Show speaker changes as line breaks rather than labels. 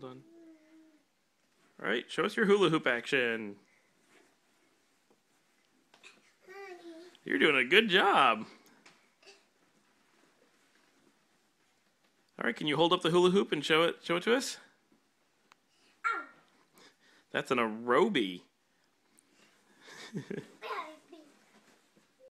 Hold on.
All right, show us your hula hoop action. You're doing a good job. All right, can you hold up the hula hoop and show it show it to us? That's an aerobie.